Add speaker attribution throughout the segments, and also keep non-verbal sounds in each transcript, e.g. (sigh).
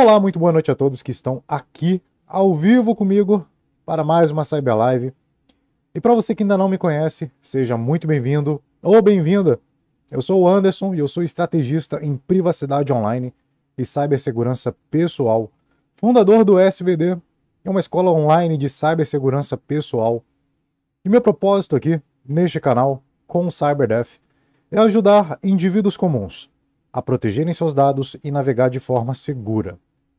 Speaker 1: Olá, muito boa noite a todos que estão aqui ao vivo comigo para mais uma Cyber Live. E para você que ainda não me conhece, seja muito bem-vindo ou bem-vinda. Eu sou o Anderson e eu sou estrategista em privacidade online e cibersegurança pessoal, fundador do SVD, é uma escola online de cibersegurança pessoal. E meu propósito aqui neste canal com o CyberDef é ajudar indivíduos comuns a protegerem seus dados e navegar de forma segura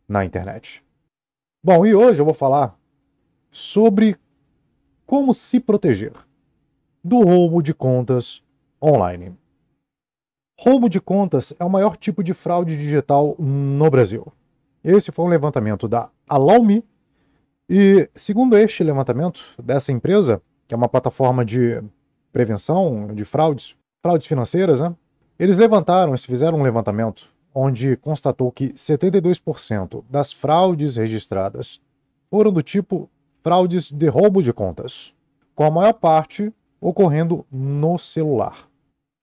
Speaker 1: na internet. Bom, e hoje eu vou falar sobre como se proteger do roubo de contas online. Roubo de contas é o maior tipo de fraude digital no Brasil. Esse foi um levantamento da Alaume e, segundo este levantamento dessa empresa, que é uma plataforma de prevenção de fraudes, fraudes financeiras, né? Eles levantaram, eles fizeram um levantamento onde constatou que 72% das fraudes registradas foram do tipo fraudes de roubo de contas, com a maior parte ocorrendo no celular,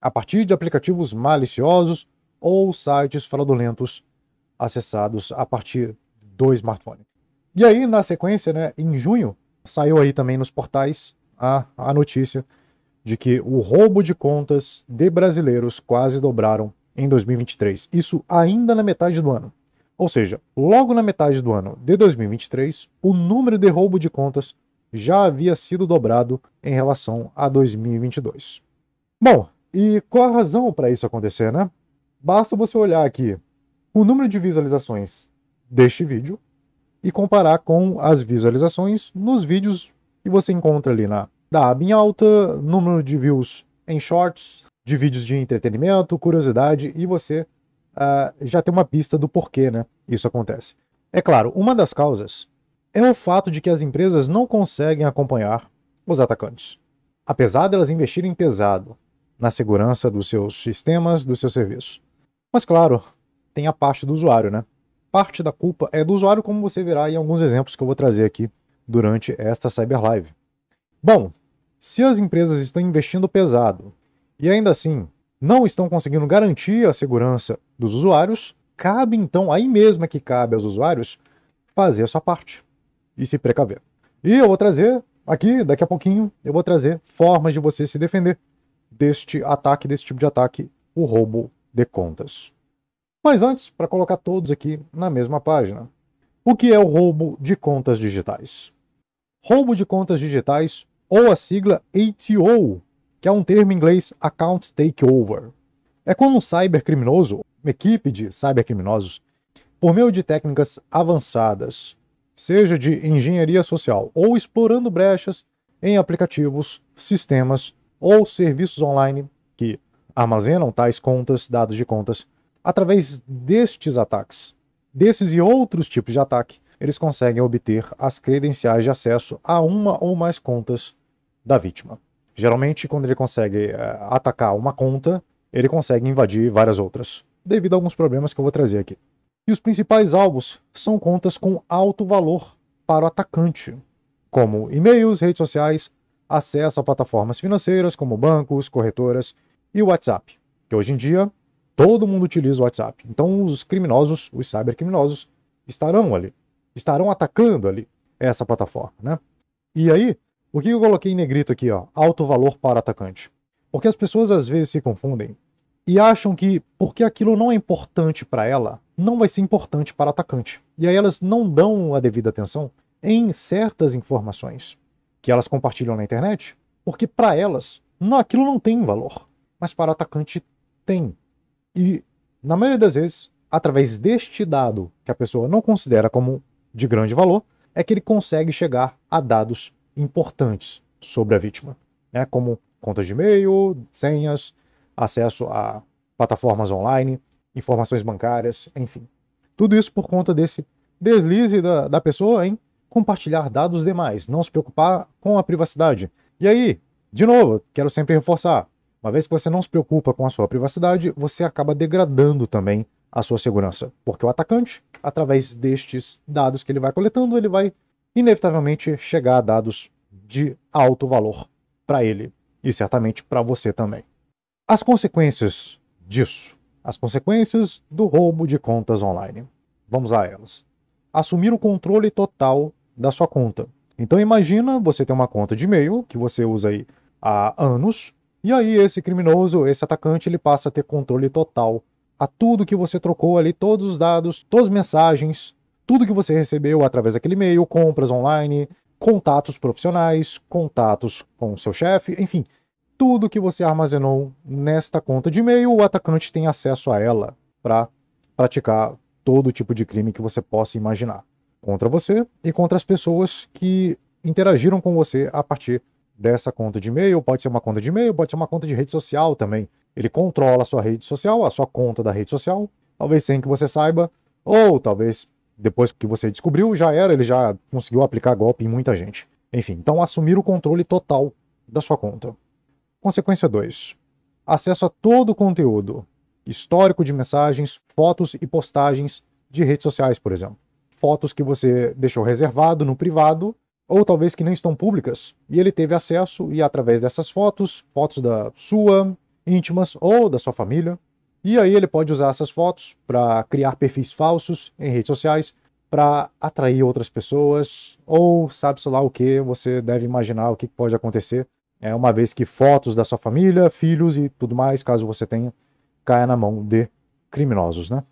Speaker 1: a partir de aplicativos maliciosos ou sites fraudulentos acessados a partir do smartphone. E aí, na sequência, né, em junho, saiu aí também nos portais a, a notícia de que o roubo de contas de brasileiros quase dobraram em 2023. Isso ainda na metade do ano. Ou seja, logo na metade do ano de 2023, o número de roubo de contas já havia sido dobrado em relação a 2022. Bom, e qual a razão para isso acontecer, né? Basta você olhar aqui o número de visualizações deste vídeo e comparar com as visualizações nos vídeos que você encontra ali na da aba em alta, número de views em shorts, de vídeos de entretenimento, curiosidade e você uh, já tem uma pista do porquê né, isso acontece. É claro, uma das causas é o fato de que as empresas não conseguem acompanhar os atacantes. Apesar delas de investirem pesado na segurança dos seus sistemas, dos seus serviços. Mas claro, tem a parte do usuário, né? Parte da culpa é do usuário, como você verá em alguns exemplos que eu vou trazer aqui durante esta Cyber Live. Bom, se as empresas estão investindo pesado e ainda assim não estão conseguindo garantir a segurança dos usuários, cabe então, aí mesmo é que cabe aos usuários, fazer a sua parte e se precaver. E eu vou trazer aqui, daqui a pouquinho, eu vou trazer formas de você se defender deste ataque, desse tipo de ataque, o roubo de contas. Mas antes, para colocar todos aqui na mesma página, o que é o roubo de contas digitais? Roubo de contas digitais, ou a sigla ATO que é um termo em inglês account takeover. É quando um cybercriminoso, uma equipe de cybercriminosos, por meio de técnicas avançadas, seja de engenharia social ou explorando brechas em aplicativos, sistemas ou serviços online que armazenam tais contas, dados de contas, através destes ataques, desses e outros tipos de ataque, eles conseguem obter as credenciais de acesso a uma ou mais contas da vítima. Geralmente, quando ele consegue eh, atacar uma conta, ele consegue invadir várias outras, devido a alguns problemas que eu vou trazer aqui. E os principais alvos são contas com alto valor para o atacante, como e-mails, redes sociais, acesso a plataformas financeiras como bancos, corretoras e WhatsApp, que hoje em dia todo mundo utiliza o WhatsApp. Então os criminosos, os cybercriminosos, estarão ali, estarão atacando ali essa plataforma, né? E aí, por que eu coloquei em negrito aqui, ó, alto valor para atacante? Porque as pessoas às vezes se confundem e acham que porque aquilo não é importante para ela, não vai ser importante para atacante. E aí elas não dão a devida atenção em certas informações que elas compartilham na internet, porque para elas não, aquilo não tem valor, mas para atacante tem. E na maioria das vezes, através deste dado que a pessoa não considera como de grande valor, é que ele consegue chegar a dados importantes sobre a vítima, né? como contas de e-mail, senhas, acesso a plataformas online, informações bancárias, enfim. Tudo isso por conta desse deslize da, da pessoa em compartilhar dados demais, não se preocupar com a privacidade. E aí, de novo, quero sempre reforçar: uma vez que você não se preocupa com a sua privacidade, você acaba degradando também a sua segurança, porque o atacante, através destes dados que ele vai coletando, ele vai inevitavelmente chegar a dados de alto valor para ele e certamente para você também. As consequências disso, as consequências do roubo de contas online. Vamos a elas. Assumir o controle total da sua conta. Então imagina você tem uma conta de e-mail que você usa aí há anos e aí esse criminoso, esse atacante, ele passa a ter controle total a tudo que você trocou ali, todos os dados, todas as mensagens, tudo que você recebeu através daquele e-mail, compras online, contatos profissionais, contatos com seu chefe, enfim, tudo que você armazenou nesta conta de e-mail, o atacante tem acesso a ela para praticar todo tipo de crime que você possa imaginar contra você e contra as pessoas que interagiram com você a partir dessa conta de e-mail. Pode ser uma conta de e-mail, pode ser uma conta de rede social também. Ele controla a sua rede social, a sua conta da rede social, talvez sem que você saiba, ou talvez depois que você descobriu, já era, ele já conseguiu aplicar golpe em muita gente. Enfim, então assumir o controle total da sua conta. Consequência 2. Acesso a todo o conteúdo, histórico de mensagens, fotos e postagens de redes sociais, por exemplo. Fotos que você deixou reservado no privado, ou talvez que não estão públicas, e ele teve acesso, e através dessas fotos, fotos da sua, íntimas ou da sua família, e aí ele pode usar essas fotos para criar perfis falsos em redes sociais, para atrair outras pessoas, ou sabe-se lá o que, você deve imaginar o que pode acontecer, é uma vez que fotos da sua família, filhos e tudo mais, caso você tenha, caia na mão de criminosos, né?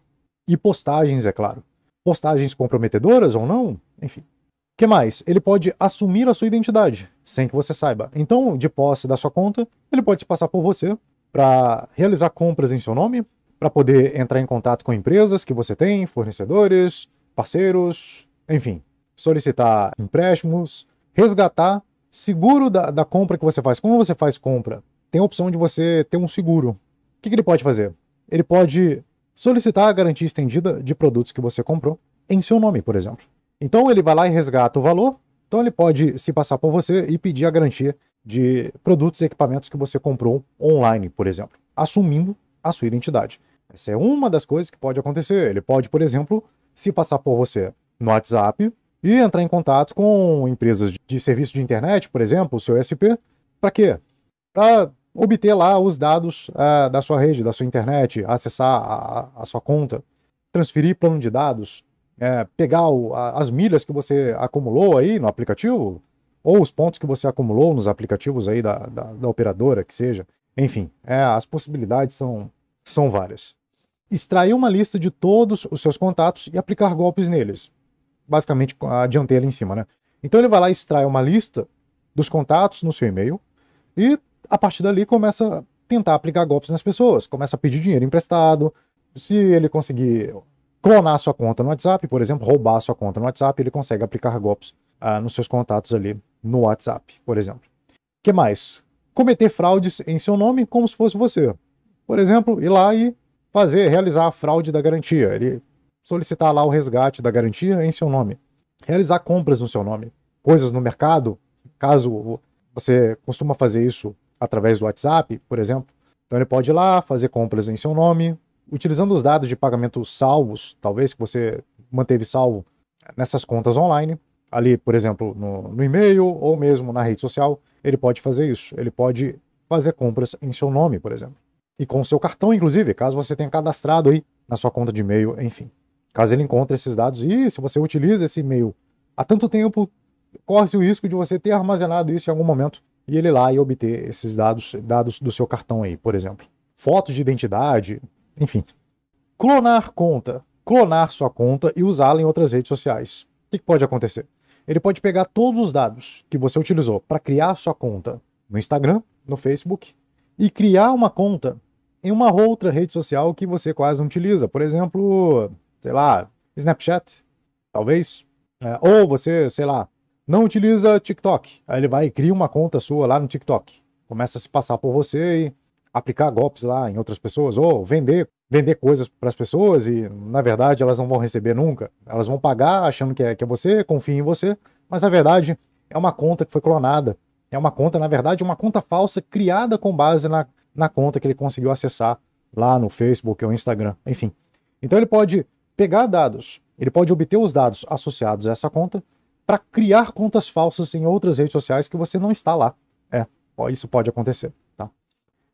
Speaker 1: E postagens, é claro. Postagens comprometedoras ou não, enfim. O que mais? Ele pode assumir a sua identidade, sem que você saiba. Então, de posse da sua conta, ele pode se passar por você para realizar compras em seu nome, para poder entrar em contato com empresas que você tem, fornecedores, parceiros, enfim, solicitar empréstimos, resgatar seguro da, da compra que você faz. Como você faz compra? Tem a opção de você ter um seguro. O que, que ele pode fazer? Ele pode solicitar a garantia estendida de produtos que você comprou em seu nome, por exemplo. Então ele vai lá e resgata o valor. Então ele pode se passar por você e pedir a garantia de produtos e equipamentos que você comprou online, por exemplo, assumindo a sua identidade. Essa é uma das coisas que pode acontecer. Ele pode, por exemplo, se passar por você no WhatsApp e entrar em contato com empresas de serviço de internet, por exemplo, o seu SP, para quê? Para obter lá os dados uh, da sua rede, da sua internet, acessar a, a sua conta, transferir plano de dados, é, pegar o, a, as milhas que você acumulou aí no aplicativo, ou os pontos que você acumulou nos aplicativos aí da, da, da operadora, que seja. Enfim, é, as possibilidades são, são várias. Extrair uma lista de todos os seus contatos e aplicar golpes neles. Basicamente, adiantei ali em cima, né? Então ele vai lá e extrai uma lista dos contatos no seu e-mail e a partir dali começa a tentar aplicar golpes nas pessoas, começa a pedir dinheiro emprestado. Se ele conseguir clonar sua conta no WhatsApp, por exemplo, roubar sua conta no WhatsApp, ele consegue aplicar golpes ah, nos seus contatos ali no WhatsApp, por exemplo. que mais? Cometer fraudes em seu nome como se fosse você. Por exemplo, ir lá e fazer, realizar a fraude da garantia. Ele solicitar lá o resgate da garantia em seu nome. Realizar compras no seu nome. Coisas no mercado, caso você costuma fazer isso através do WhatsApp, por exemplo. Então ele pode ir lá fazer compras em seu nome, utilizando os dados de pagamento salvos, talvez que você manteve salvo nessas contas online ali, por exemplo, no, no e-mail ou mesmo na rede social, ele pode fazer isso. Ele pode fazer compras em seu nome, por exemplo. E com seu cartão, inclusive, caso você tenha cadastrado aí na sua conta de e-mail, enfim. Caso ele encontre esses dados e se você utiliza esse e-mail há tanto tempo, corre-se o risco de você ter armazenado isso em algum momento e ele ir lá e obter esses dados, dados do seu cartão aí, por exemplo. Fotos de identidade, enfim. Clonar conta. Clonar sua conta e usá-la em outras redes sociais. O que pode acontecer? ele pode pegar todos os dados que você utilizou para criar a sua conta no Instagram, no Facebook, e criar uma conta em uma outra rede social que você quase não utiliza. Por exemplo, sei lá, Snapchat, talvez. É, ou você, sei lá, não utiliza TikTok. Aí ele vai e cria uma conta sua lá no TikTok. Começa a se passar por você e aplicar golpes lá em outras pessoas, ou vender vender coisas para as pessoas e, na verdade, elas não vão receber nunca. Elas vão pagar achando que é, que é você, confia em você, mas, na verdade, é uma conta que foi clonada. É uma conta, na verdade, uma conta falsa criada com base na, na conta que ele conseguiu acessar lá no Facebook ou Instagram, enfim. Então, ele pode pegar dados, ele pode obter os dados associados a essa conta para criar contas falsas em outras redes sociais que você não está lá. É, isso pode acontecer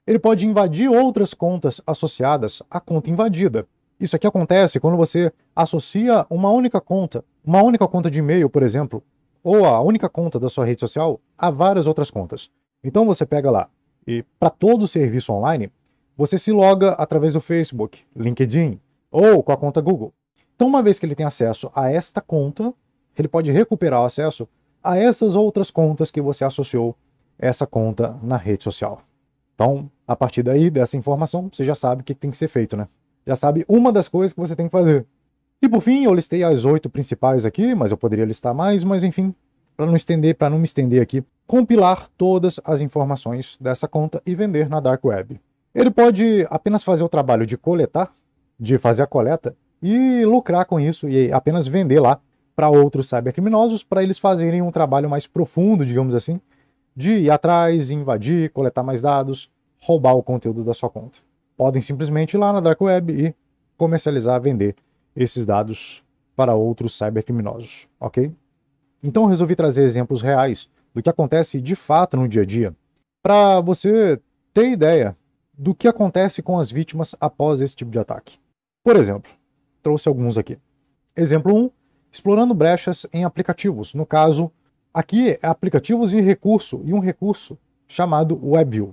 Speaker 1: ele pode invadir outras contas associadas à conta invadida. Isso aqui acontece quando você associa uma única conta, uma única conta de e-mail, por exemplo, ou a única conta da sua rede social a várias outras contas. Então você pega lá e para todo o serviço online, você se loga através do Facebook, LinkedIn ou com a conta Google. Então, uma vez que ele tem acesso a esta conta, ele pode recuperar o acesso a essas outras contas que você associou essa conta na rede social. Então, a partir daí, dessa informação, você já sabe o que tem que ser feito, né? Já sabe uma das coisas que você tem que fazer. E por fim, eu listei as oito principais aqui, mas eu poderia listar mais, mas enfim, para não estender, para não me estender aqui, compilar todas as informações dessa conta e vender na dark web. Ele pode apenas fazer o trabalho de coletar, de fazer a coleta e lucrar com isso e apenas vender lá para outros cybercriminosos para eles fazerem um trabalho mais profundo, digamos assim, de ir atrás, invadir, coletar mais dados, roubar o conteúdo da sua conta. Podem simplesmente ir lá na Dark Web e comercializar, vender esses dados para outros cybercriminosos, ok? Então resolvi trazer exemplos reais do que acontece de fato no dia a dia, para você ter ideia do que acontece com as vítimas após esse tipo de ataque. Por exemplo, trouxe alguns aqui. Exemplo 1, explorando brechas em aplicativos, no caso, Aqui é aplicativos e recurso, e um recurso chamado WebView.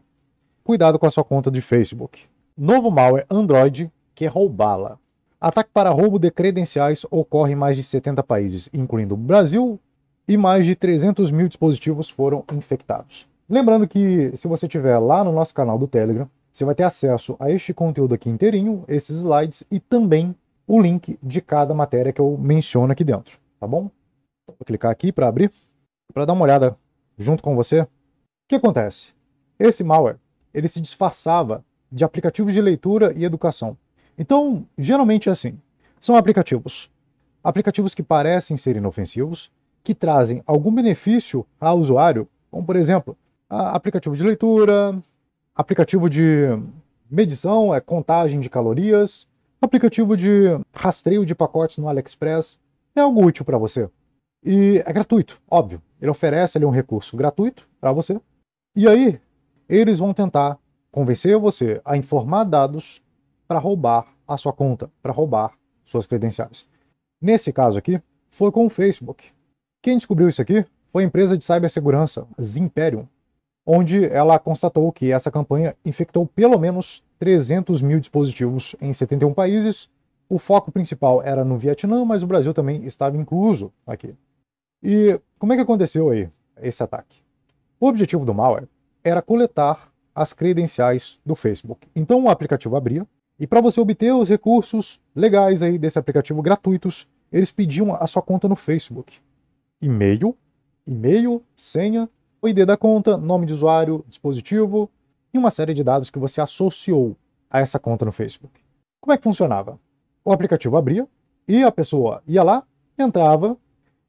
Speaker 1: Cuidado com a sua conta de Facebook. Novo malware Android é roubá-la. Ataque para roubo de credenciais ocorre em mais de 70 países, incluindo o Brasil, e mais de 300 mil dispositivos foram infectados. Lembrando que se você estiver lá no nosso canal do Telegram, você vai ter acesso a este conteúdo aqui inteirinho, esses slides e também o link de cada matéria que eu menciono aqui dentro, tá bom? Vou clicar aqui para abrir para dar uma olhada junto com você. O que acontece? Esse malware, ele se disfarçava de aplicativos de leitura e educação. Então, geralmente é assim. São aplicativos. Aplicativos que parecem ser inofensivos, que trazem algum benefício ao usuário, como por exemplo, aplicativo de leitura, aplicativo de medição, é contagem de calorias, aplicativo de rastreio de pacotes no AliExpress. É algo útil para você. E é gratuito, óbvio. Ele oferece ali um recurso gratuito para você. E aí, eles vão tentar convencer você a informar dados para roubar a sua conta, para roubar suas credenciais. Nesse caso aqui, foi com o Facebook. Quem descobriu isso aqui foi a empresa de cibersegurança Zimperium, onde ela constatou que essa campanha infectou pelo menos 300 mil dispositivos em 71 países. O foco principal era no Vietnã, mas o Brasil também estava incluso aqui. E como é que aconteceu aí esse ataque? O objetivo do malware era coletar as credenciais do Facebook. Então o aplicativo abria e para você obter os recursos legais aí desse aplicativo gratuitos, eles pediam a sua conta no Facebook. E-mail, e-mail, senha, o ID da conta, nome de usuário, dispositivo e uma série de dados que você associou a essa conta no Facebook. Como é que funcionava? O aplicativo abria e a pessoa ia lá, entrava,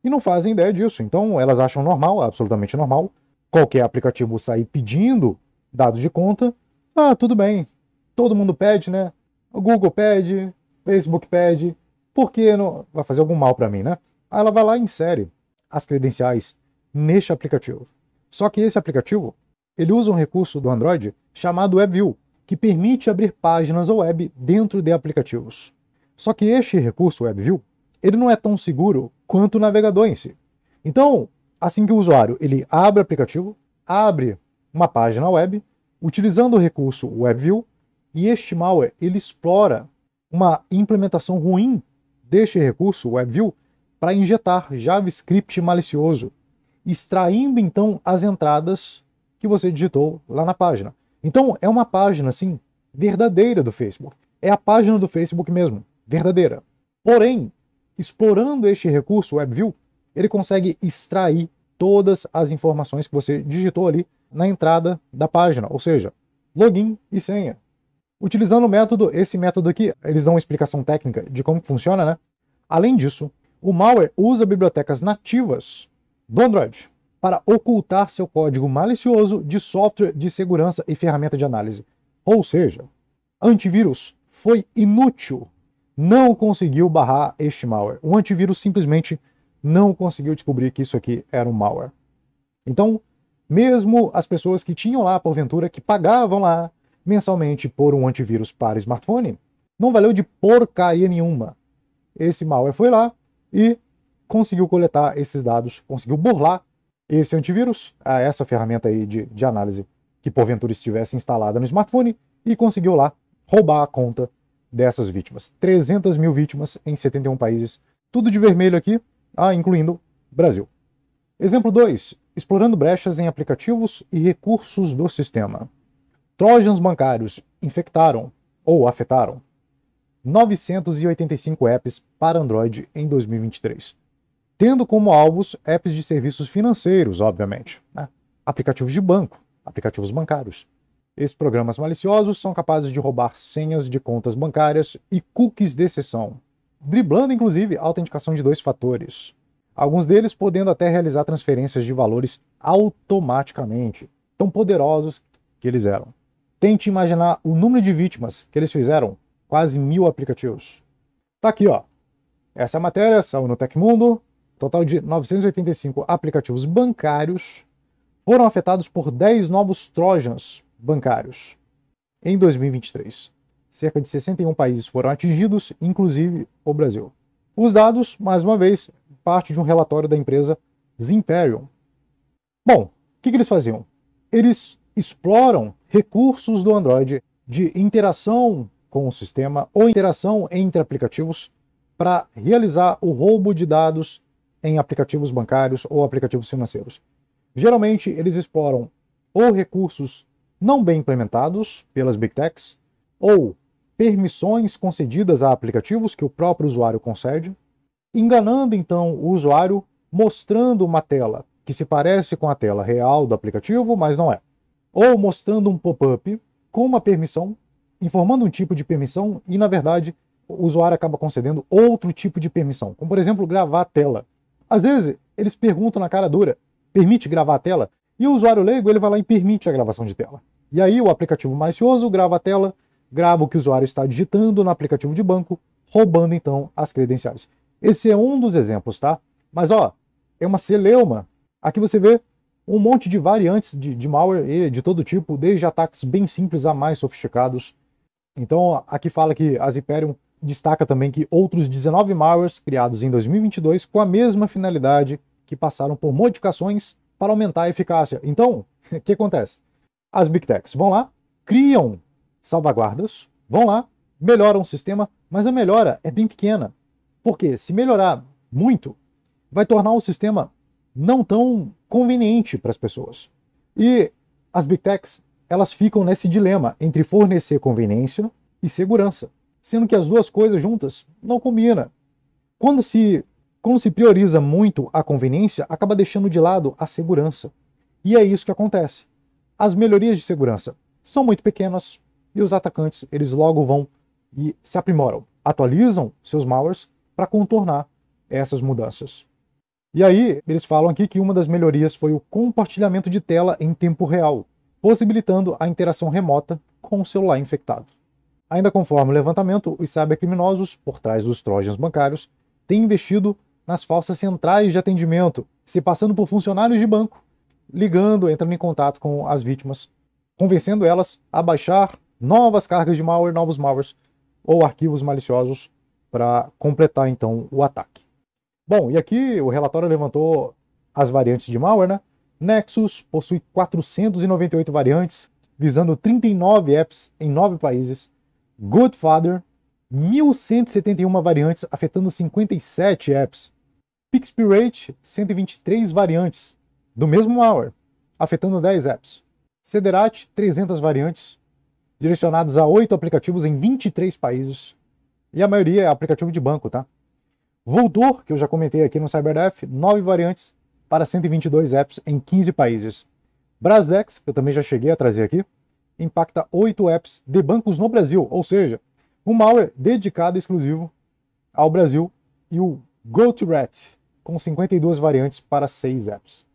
Speaker 1: e não fazem ideia disso. Então, elas acham normal, absolutamente normal, qualquer aplicativo sair pedindo dados de conta. Ah, tudo bem. Todo mundo pede, né? O Google pede, Facebook pede. Por que não vai fazer algum mal para mim, né? Aí ela vai lá e insere as credenciais neste aplicativo. Só que esse aplicativo, ele usa um recurso do Android chamado WebView, que permite abrir páginas web dentro de aplicativos. Só que este recurso WebView ele não é tão seguro quanto o navegador em si. Então, assim que o usuário ele abre o aplicativo, abre uma página web, utilizando o recurso WebView, e este malware ele explora uma implementação ruim deste recurso WebView para injetar JavaScript malicioso, extraindo então as entradas que você digitou lá na página. Então, é uma página assim verdadeira do Facebook. É a página do Facebook mesmo, verdadeira. Porém, Explorando este recurso, WebView, ele consegue extrair todas as informações que você digitou ali na entrada da página, ou seja, login e senha. Utilizando o método, esse método aqui, eles dão uma explicação técnica de como funciona, né? Além disso, o malware usa bibliotecas nativas do Android para ocultar seu código malicioso de software de segurança e ferramenta de análise. Ou seja, antivírus foi inútil não conseguiu barrar este malware. O antivírus simplesmente não conseguiu descobrir que isso aqui era um malware. Então, mesmo as pessoas que tinham lá, porventura, que pagavam lá mensalmente por um antivírus para smartphone, não valeu de porcaria nenhuma. Esse malware foi lá e conseguiu coletar esses dados, conseguiu burlar esse antivírus, essa ferramenta aí de, de análise que porventura estivesse instalada no smartphone, e conseguiu lá roubar a conta dessas vítimas. 300 mil vítimas em 71 países, tudo de vermelho aqui, ah, incluindo Brasil. Exemplo 2. Explorando brechas em aplicativos e recursos do sistema. Trojans bancários infectaram ou afetaram 985 apps para Android em 2023, tendo como alvos apps de serviços financeiros, obviamente, né? aplicativos de banco, aplicativos bancários. Esses programas maliciosos são capazes de roubar senhas de contas bancárias e cookies de sessão, driblando inclusive a autenticação de dois fatores. Alguns deles podendo até realizar transferências de valores automaticamente, tão poderosos que eles eram. Tente imaginar o número de vítimas que eles fizeram, quase mil aplicativos. Tá aqui, ó. Essa matéria saiu no Tecmundo. Total de 985 aplicativos bancários foram afetados por 10 novos trojans bancários. Em 2023, cerca de 61 países foram atingidos, inclusive o Brasil. Os dados, mais uma vez, parte de um relatório da empresa Zimperium. Bom, o que, que eles faziam? Eles exploram recursos do Android de interação com o sistema ou interação entre aplicativos para realizar o roubo de dados em aplicativos bancários ou aplicativos financeiros. Geralmente, eles exploram ou recursos não bem implementados pelas Big Techs, ou permissões concedidas a aplicativos que o próprio usuário concede, enganando então o usuário mostrando uma tela que se parece com a tela real do aplicativo, mas não é. Ou mostrando um pop-up com uma permissão, informando um tipo de permissão e, na verdade, o usuário acaba concedendo outro tipo de permissão, como por exemplo gravar a tela. Às vezes, eles perguntam na cara dura: permite gravar a tela? E o usuário leigo ele vai lá e permite a gravação de tela. E aí o aplicativo malicioso grava a tela, grava o que o usuário está digitando no aplicativo de banco, roubando então as credenciais. Esse é um dos exemplos, tá? Mas ó, é uma celeuma. Aqui você vê um monte de variantes de, de malware de todo tipo, desde ataques bem simples a mais sofisticados. Então aqui fala que a Zyperium destaca também que outros 19 malwares criados em 2022 com a mesma finalidade que passaram por modificações para aumentar a eficácia. Então, (laughs) o que acontece? As Big Techs vão lá, criam salvaguardas, vão lá, melhoram o sistema, mas a melhora é bem pequena. Porque se melhorar muito, vai tornar o sistema não tão conveniente para as pessoas. E as Big Techs, elas ficam nesse dilema entre fornecer conveniência e segurança, sendo que as duas coisas juntas não combinam. Quando se quando se prioriza muito a conveniência, acaba deixando de lado a segurança. E é isso que acontece. As melhorias de segurança são muito pequenas e os atacantes eles logo vão e se aprimoram, atualizam seus malwares para contornar essas mudanças. E aí, eles falam aqui que uma das melhorias foi o compartilhamento de tela em tempo real, possibilitando a interação remota com o celular infectado. Ainda conforme o levantamento, os cybercriminosos, por trás dos trojans bancários, têm investido nas falsas centrais de atendimento, se passando por funcionários de banco ligando, entrando em contato com as vítimas, convencendo elas a baixar novas cargas de malware, novos malwares ou arquivos maliciosos para completar então o ataque. Bom, e aqui o relatório levantou as variantes de malware, né? Nexus possui 498 variantes, visando 39 apps em 9 países. Goodfather, 1.171 variantes, afetando 57 apps. PixPirate, 123 variantes, do mesmo malware, afetando 10 apps. Cederat, 300 variantes, direcionadas a 8 aplicativos em 23 países, e a maioria é aplicativo de banco, tá? Voldor, que eu já comentei aqui no CyberDef, 9 variantes para 122 apps em 15 países. Brasdex, que eu também já cheguei a trazer aqui, impacta 8 apps de bancos no Brasil, ou seja, um malware dedicado exclusivo ao Brasil e o GoToRat, com 52 variantes para 6 apps.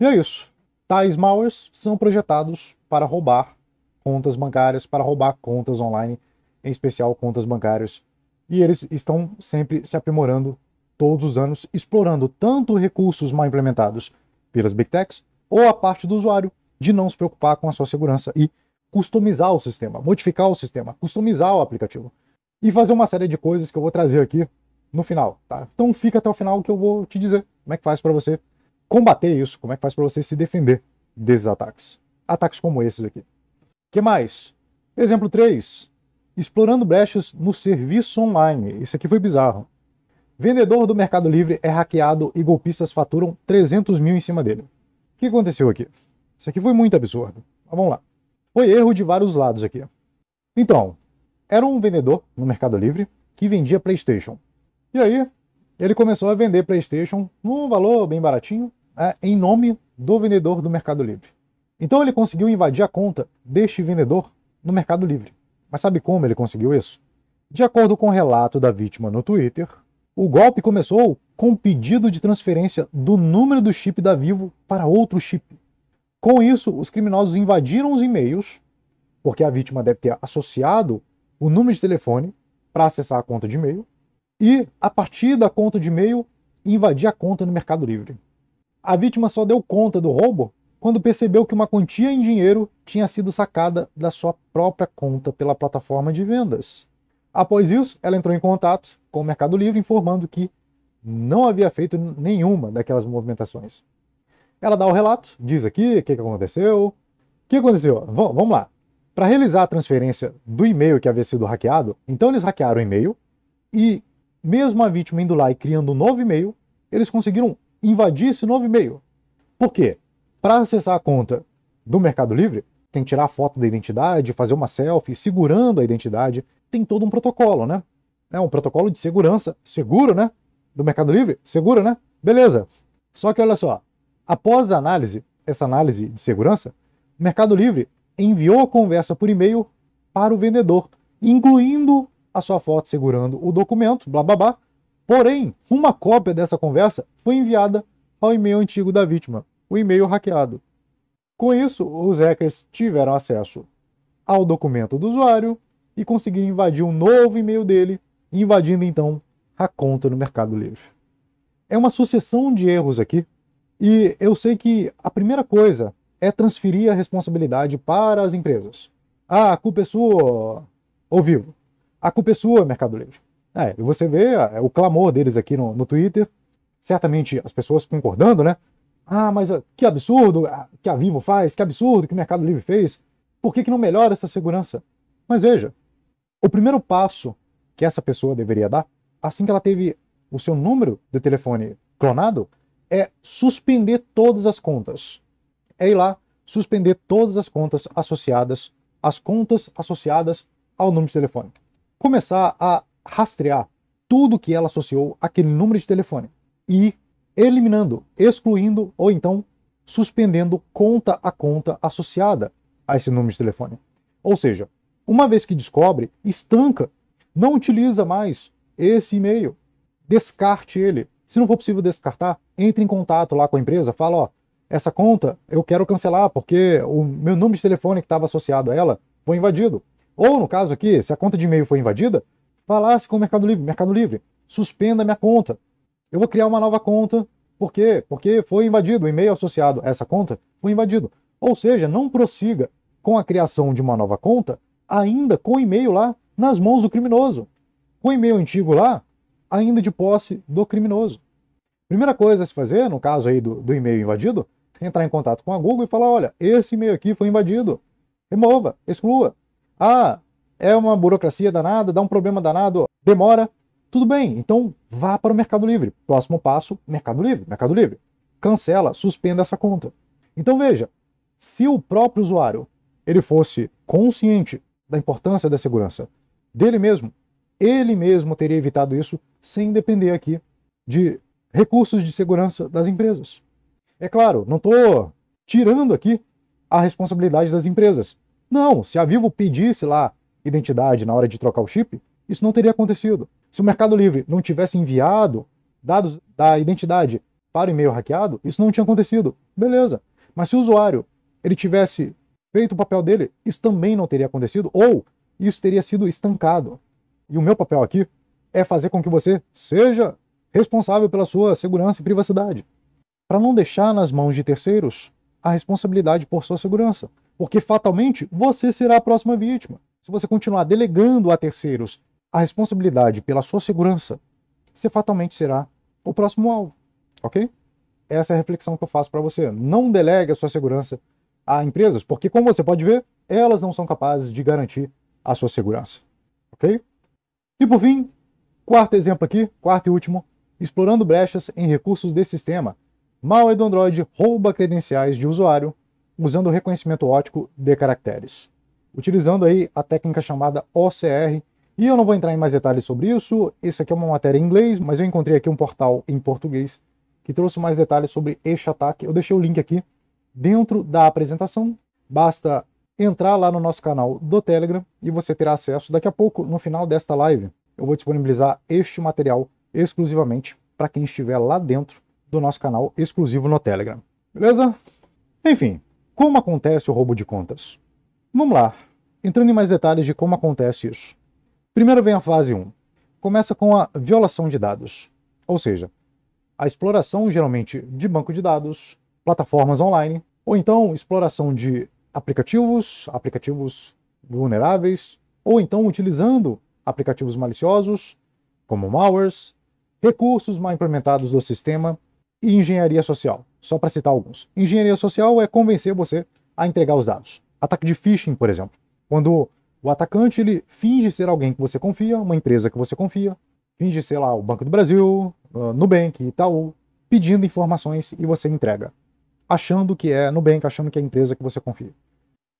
Speaker 1: E é isso. Tais malwares são projetados para roubar contas bancárias, para roubar contas online, em especial contas bancárias. E eles estão sempre se aprimorando todos os anos, explorando tanto recursos mal implementados pelas big techs ou a parte do usuário de não se preocupar com a sua segurança e customizar o sistema, modificar o sistema, customizar o aplicativo e fazer uma série de coisas que eu vou trazer aqui no final, tá? Então fica até o final que eu vou te dizer como é que faz para você combater isso? Como é que faz para você se defender desses ataques? Ataques como esses aqui. que mais? Exemplo 3. Explorando brechas no serviço online. Isso aqui foi bizarro. Vendedor do Mercado Livre é hackeado e golpistas faturam 300 mil em cima dele. O que aconteceu aqui? Isso aqui foi muito absurdo. Mas vamos lá. Foi erro de vários lados aqui. Então, era um vendedor no Mercado Livre que vendia PlayStation. E aí, ele começou a vender PlayStation num valor bem baratinho é, em nome do vendedor do Mercado Livre. Então ele conseguiu invadir a conta deste vendedor no Mercado Livre. Mas sabe como ele conseguiu isso? De acordo com o relato da vítima no Twitter, o golpe começou com o pedido de transferência do número do chip da Vivo para outro chip. Com isso, os criminosos invadiram os e-mails, porque a vítima deve ter associado o número de telefone para acessar a conta de e-mail, e a partir da conta de e-mail, invadir a conta no Mercado Livre. A vítima só deu conta do roubo quando percebeu que uma quantia em dinheiro tinha sido sacada da sua própria conta pela plataforma de vendas. Após isso, ela entrou em contato com o Mercado Livre informando que não havia feito nenhuma daquelas movimentações. Ela dá o relato, diz aqui o que, aconteceu. O que aconteceu? V vamos lá. Para realizar a transferência do e-mail que havia sido hackeado, então eles hackearam o e-mail e, mesmo a vítima indo lá e criando um novo e-mail, eles conseguiram invadir esse novo e-mail. Por quê? Para acessar a conta do Mercado Livre, tem que tirar a foto da identidade, fazer uma selfie segurando a identidade. Tem todo um protocolo, né? É um protocolo de segurança, seguro, né? Do Mercado Livre, seguro, né? Beleza. Só que olha só, após a análise, essa análise de segurança, o Mercado Livre enviou a conversa por e-mail para o vendedor, incluindo a sua foto segurando o documento, blá blá blá, Porém, uma cópia dessa conversa foi enviada ao e-mail antigo da vítima, o e-mail hackeado. Com isso, os hackers tiveram acesso ao documento do usuário e conseguiram invadir um novo e-mail dele, invadindo então a conta no Mercado Livre. É uma sucessão de erros aqui, e eu sei que a primeira coisa é transferir a responsabilidade para as empresas. Ah, a culpa é sua, ouviu? vivo. A culpa é sua, Mercado Livre. É, você vê ah, é, o clamor deles aqui no, no Twitter, certamente as pessoas concordando, né? Ah, mas ah, que absurdo ah, que a Vivo faz, que absurdo que o Mercado Livre fez, por que, que não melhora essa segurança? Mas veja, o primeiro passo que essa pessoa deveria dar, assim que ela teve o seu número de telefone clonado, é suspender todas as contas. É ir lá, suspender todas as contas associadas, as contas associadas ao número de telefone. Começar a rastrear tudo que ela associou àquele número de telefone e eliminando, excluindo ou então suspendendo conta a conta associada a esse número de telefone. Ou seja, uma vez que descobre, estanca, não utiliza mais esse e-mail, descarte ele. Se não for possível descartar, entre em contato lá com a empresa, fala, ó, essa conta eu quero cancelar porque o meu número de telefone que estava associado a ela foi invadido. Ou no caso aqui, se a conta de e-mail foi invadida, falasse com o Mercado Livre, Mercado Livre, suspenda minha conta. Eu vou criar uma nova conta. Por quê? Porque foi invadido, o e-mail associado a essa conta foi invadido. Ou seja, não prossiga com a criação de uma nova conta, ainda com o e-mail lá nas mãos do criminoso. Com o e-mail antigo lá, ainda de posse do criminoso. Primeira coisa a se fazer, no caso aí do, do e-mail invadido, é entrar em contato com a Google e falar: olha, esse e-mail aqui foi invadido. Remova, exclua. Ah, é uma burocracia danada, dá um problema danado, demora. Tudo bem, então vá para o Mercado Livre. Próximo passo, Mercado Livre, Mercado Livre. Cancela, suspenda essa conta. Então veja, se o próprio usuário ele fosse consciente da importância da segurança dele mesmo, ele mesmo teria evitado isso sem depender aqui de recursos de segurança das empresas. É claro, não estou tirando aqui a responsabilidade das empresas. Não, se a Vivo pedisse lá identidade na hora de trocar o chip, isso não teria acontecido. Se o Mercado Livre não tivesse enviado dados da identidade para o e-mail hackeado, isso não tinha acontecido. Beleza. Mas se o usuário ele tivesse feito o papel dele, isso também não teria acontecido, ou isso teria sido estancado. E o meu papel aqui é fazer com que você seja responsável pela sua segurança e privacidade, para não deixar nas mãos de terceiros a responsabilidade por sua segurança, porque fatalmente você será a próxima vítima se você continuar delegando a terceiros a responsabilidade pela sua segurança, você fatalmente será o próximo alvo, ok? Essa é a reflexão que eu faço para você. Não delegue a sua segurança a empresas, porque como você pode ver, elas não são capazes de garantir a sua segurança, ok? E por fim, quarto exemplo aqui, quarto e último, explorando brechas em recursos desse sistema. Malware do Android rouba credenciais de usuário usando reconhecimento ótico de caracteres utilizando aí a técnica chamada OCR. E eu não vou entrar em mais detalhes sobre isso, isso aqui é uma matéria em inglês, mas eu encontrei aqui um portal em português que trouxe mais detalhes sobre este ataque. Eu deixei o link aqui dentro da apresentação, basta entrar lá no nosso canal do Telegram e você terá acesso. Daqui a pouco, no final desta live, eu vou disponibilizar este material exclusivamente para quem estiver lá dentro do nosso canal exclusivo no Telegram. Beleza? Enfim, como acontece o roubo de contas? Vamos lá, entrando em mais detalhes de como acontece isso. Primeiro vem a fase 1. Começa com a violação de dados, ou seja, a exploração geralmente de banco de dados, plataformas online, ou então exploração de aplicativos, aplicativos vulneráveis, ou então utilizando aplicativos maliciosos, como malwares, recursos mal implementados do sistema e engenharia social, só para citar alguns. Engenharia social é convencer você a entregar os dados. Ataque de phishing, por exemplo. Quando o atacante ele finge ser alguém que você confia, uma empresa que você confia, finge ser lá o Banco do Brasil, uh, Nubank, Itaú, pedindo informações e você entrega, achando que é Nubank, achando que é a empresa que você confia.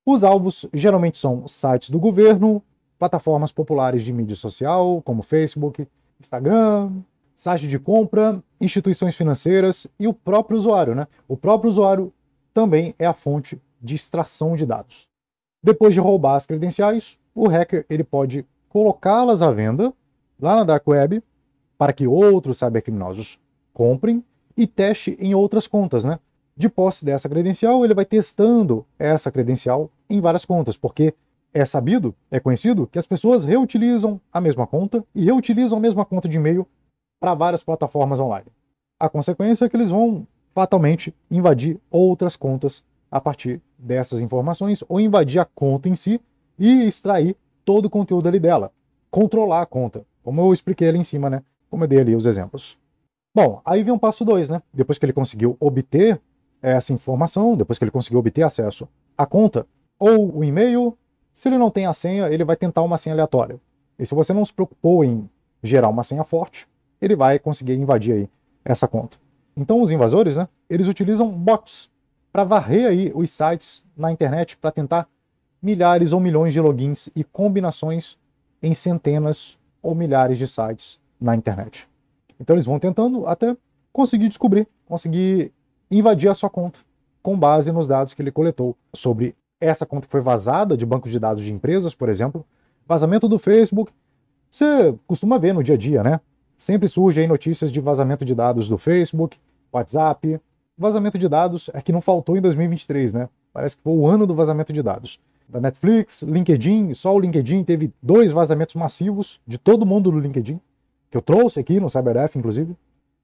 Speaker 1: Os alvos geralmente são sites do governo, plataformas populares de mídia social, como Facebook, Instagram, site de compra, instituições financeiras e o próprio usuário, né? O próprio usuário também é a fonte de extração de dados. Depois de roubar as credenciais, o hacker ele pode colocá-las à venda lá na dark web para que outros cybercriminosos comprem e teste em outras contas, né? De posse dessa credencial, ele vai testando essa credencial em várias contas, porque é sabido, é conhecido que as pessoas reutilizam a mesma conta e reutilizam a mesma conta de e-mail para várias plataformas online. A consequência é que eles vão fatalmente invadir outras contas a partir dessas informações ou invadir a conta em si e extrair todo o conteúdo ali dela. Controlar a conta, como eu expliquei ali em cima, né? Como eu dei ali os exemplos. Bom, aí vem um passo 2, né? Depois que ele conseguiu obter essa informação, depois que ele conseguiu obter acesso à conta ou o e-mail, se ele não tem a senha, ele vai tentar uma senha aleatória. E se você não se preocupou em gerar uma senha forte, ele vai conseguir invadir aí essa conta. Então os invasores, né, eles utilizam bots para varrer aí os sites na internet para tentar milhares ou milhões de logins e combinações em centenas ou milhares de sites na internet. Então eles vão tentando até conseguir descobrir, conseguir invadir a sua conta com base nos dados que ele coletou sobre essa conta que foi vazada de bancos de dados de empresas, por exemplo, vazamento do Facebook. Você costuma ver no dia a dia, né? Sempre surgem notícias de vazamento de dados do Facebook, WhatsApp, Vazamento de dados é que não faltou em 2023, né? Parece que foi o ano do vazamento de dados. Da Netflix, LinkedIn, só o LinkedIn teve dois vazamentos massivos de todo mundo do LinkedIn, que eu trouxe aqui no CyberDef, inclusive.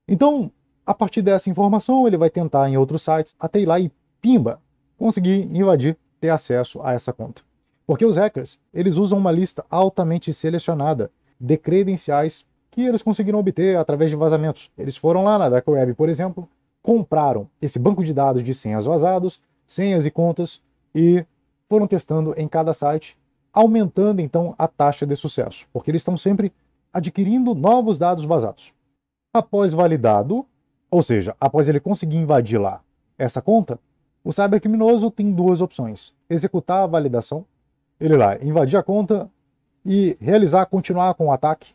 Speaker 1: Então, a partir dessa informação, ele vai tentar em outros sites, até ir lá e pimba, conseguir invadir, ter acesso a essa conta. Porque os hackers, eles usam uma lista altamente selecionada de credenciais que eles conseguiram obter através de vazamentos. Eles foram lá na Dark Web, por exemplo, compraram esse banco de dados de senhas vazados, senhas e contas e foram testando em cada site, aumentando então a taxa de sucesso, porque eles estão sempre adquirindo novos dados vazados. Após validado, ou seja, após ele conseguir invadir lá essa conta, o cybercriminoso tem duas opções: executar a validação, ele lá invadir a conta e realizar continuar com o ataque,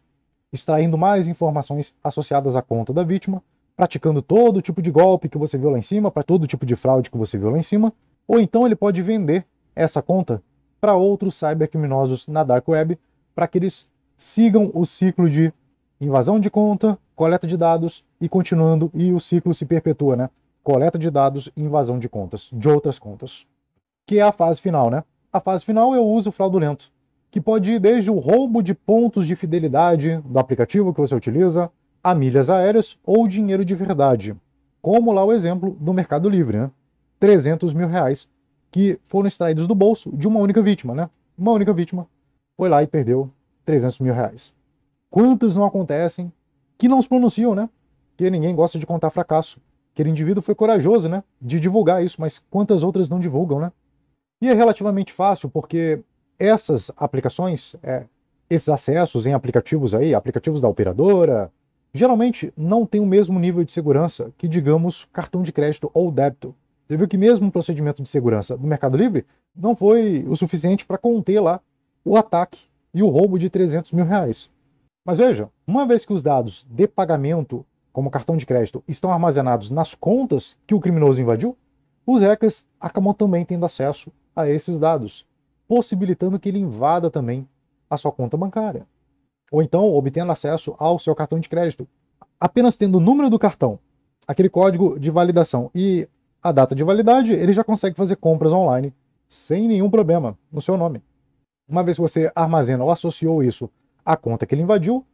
Speaker 1: extraindo mais informações associadas à conta da vítima, praticando todo tipo de golpe que você viu lá em cima, para todo tipo de fraude que você viu lá em cima, ou então ele pode vender essa conta para outros cybercriminosos na dark web, para que eles sigam o ciclo de invasão de conta, coleta de dados e continuando e o ciclo se perpetua, né? Coleta de dados e invasão de contas, de outras contas, que é a fase final, né? A fase final é o uso fraudulento, que pode ir desde o roubo de pontos de fidelidade do aplicativo que você utiliza, a milhas aéreas ou dinheiro de verdade, como lá o exemplo do Mercado Livre, né? 300 mil reais que foram extraídos do bolso de uma única vítima, né? Uma única vítima foi lá e perdeu 300 mil reais. Quantas não acontecem que não se pronunciam, né? Que ninguém gosta de contar fracasso. Aquele indivíduo foi corajoso, né? De divulgar isso, mas quantas outras não divulgam, né? E é relativamente fácil porque essas aplicações, é, esses acessos em aplicativos aí, aplicativos da operadora, geralmente não tem o mesmo nível de segurança que, digamos, cartão de crédito ou débito. Você viu que mesmo o procedimento de segurança do Mercado Livre não foi o suficiente para conter lá o ataque e o roubo de 300 mil reais. Mas veja, uma vez que os dados de pagamento, como cartão de crédito, estão armazenados nas contas que o criminoso invadiu, os hackers acabam também tendo acesso a esses dados, possibilitando que ele invada também a sua conta bancária ou então obtendo acesso ao seu cartão de crédito, apenas tendo o número do cartão, aquele código de validação e a data de validade, ele já consegue fazer compras online sem nenhum problema no seu nome. Uma vez que você armazena ou associou isso à conta que ele invadiu,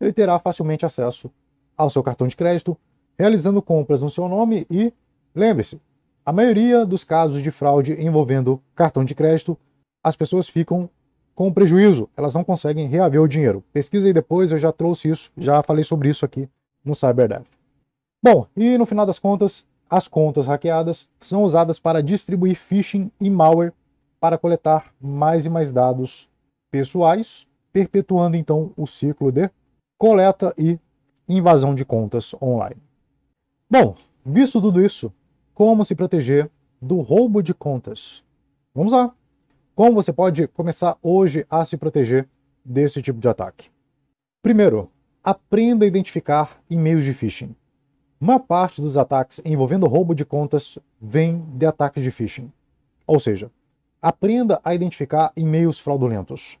Speaker 1: ele terá facilmente acesso ao seu cartão de crédito, realizando compras no seu nome e, lembre-se, a maioria dos casos de fraude envolvendo cartão de crédito, as pessoas ficam com prejuízo, elas não conseguem reaver o dinheiro. Pesquisa aí depois, eu já trouxe isso, já falei sobre isso aqui no CyberDev. Bom, e no final das contas, as contas hackeadas são usadas para distribuir phishing e malware para coletar mais e mais dados pessoais, perpetuando então o ciclo de coleta e invasão de contas online. Bom, visto tudo isso, como se proteger do roubo de contas? Vamos lá! Como você pode começar hoje a se proteger desse tipo de ataque? Primeiro, aprenda a identificar e-mails de phishing. Uma parte dos ataques envolvendo roubo de contas vem de ataques de phishing. Ou seja, aprenda a identificar e-mails fraudulentos.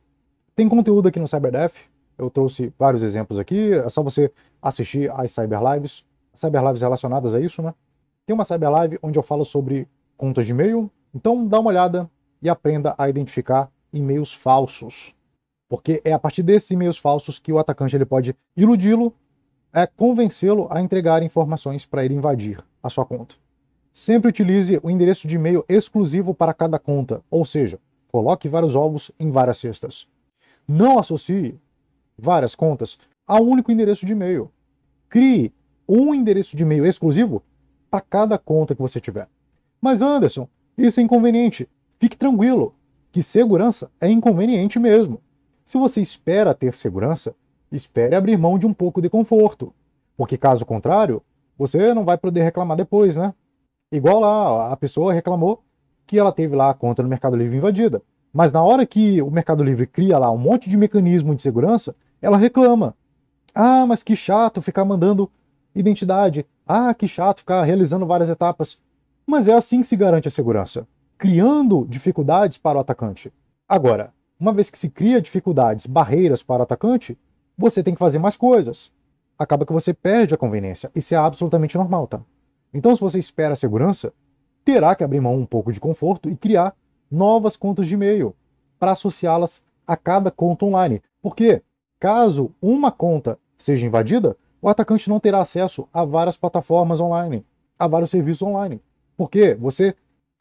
Speaker 1: Tem conteúdo aqui no CyberDef, eu trouxe vários exemplos aqui, é só você assistir às Cyberlives, Cyberlives relacionadas a isso, né? Tem uma Cyberlive onde eu falo sobre contas de e-mail, então dá uma olhada e aprenda a identificar e-mails falsos. Porque é a partir desses e-mails falsos que o atacante ele pode iludi-lo, é convencê-lo a entregar informações para ele invadir a sua conta. Sempre utilize o endereço de e-mail exclusivo para cada conta, ou seja, coloque vários ovos em várias cestas. Não associe várias contas a um único endereço de e-mail. Crie um endereço de e-mail exclusivo para cada conta que você tiver. Mas Anderson, isso é inconveniente. Fique tranquilo, que segurança é inconveniente mesmo. Se você espera ter segurança, espere abrir mão de um pouco de conforto, porque caso contrário, você não vai poder reclamar depois, né? Igual lá, a pessoa reclamou que ela teve lá a conta no Mercado Livre invadida. Mas na hora que o Mercado Livre cria lá um monte de mecanismo de segurança, ela reclama. Ah, mas que chato ficar mandando identidade. Ah, que chato ficar realizando várias etapas. Mas é assim que se garante a segurança criando dificuldades para o atacante. Agora, uma vez que se cria dificuldades, barreiras para o atacante, você tem que fazer mais coisas. Acaba que você perde a conveniência. Isso é absolutamente normal, tá? Então, se você espera a segurança, terá que abrir mão um pouco de conforto e criar novas contas de e-mail para associá-las a cada conta online. Porque, caso uma conta seja invadida, o atacante não terá acesso a várias plataformas online, a vários serviços online. Porque você